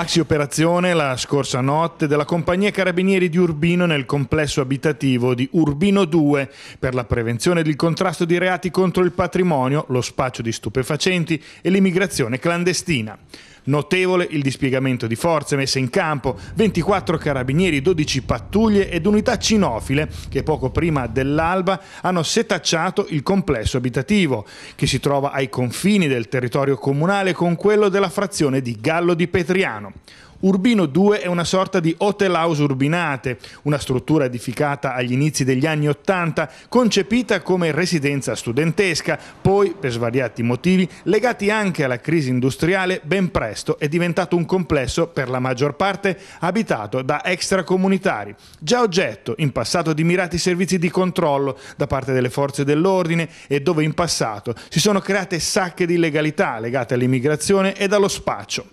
Maxi operazione la scorsa notte della compagnia Carabinieri di Urbino nel complesso abitativo di Urbino 2 per la prevenzione del contrasto di reati contro il patrimonio, lo spaccio di stupefacenti e l'immigrazione clandestina. Notevole il dispiegamento di forze messe in campo, 24 carabinieri, 12 pattuglie ed unità cinofile che poco prima dell'alba hanno setacciato il complesso abitativo, che si trova ai confini del territorio comunale con quello della frazione di Gallo di Petriano. Urbino 2 è una sorta di hotel house urbinate, una struttura edificata agli inizi degli anni Ottanta, concepita come residenza studentesca, poi, per svariati motivi, legati anche alla crisi industriale, ben presto è diventato un complesso, per la maggior parte, abitato da extracomunitari, già oggetto in passato di mirati servizi di controllo da parte delle forze dell'ordine e dove in passato si sono create sacche di illegalità legate all'immigrazione e allo spaccio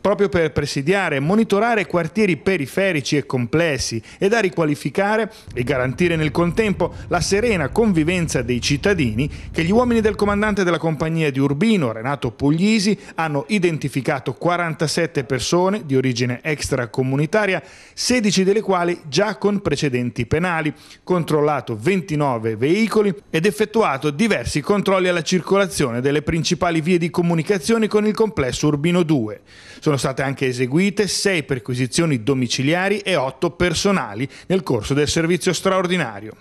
proprio per presidiare e monitorare quartieri periferici e complessi e da riqualificare e garantire nel contempo la serena convivenza dei cittadini che gli uomini del comandante della compagnia di Urbino, Renato Puglisi, hanno identificato 47 persone di origine extracomunitaria, 16 delle quali già con precedenti penali, controllato 29 veicoli ed effettuato diversi controlli alla circolazione delle principali vie di comunicazione con il complesso Urbino 2. Sono sono state anche eseguite 6 perquisizioni domiciliari e 8 personali nel corso del servizio straordinario.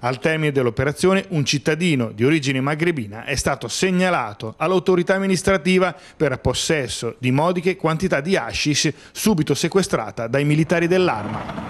Al termine dell'operazione un cittadino di origine magrebina è stato segnalato all'autorità amministrativa per possesso di modiche quantità di hashish subito sequestrata dai militari dell'arma.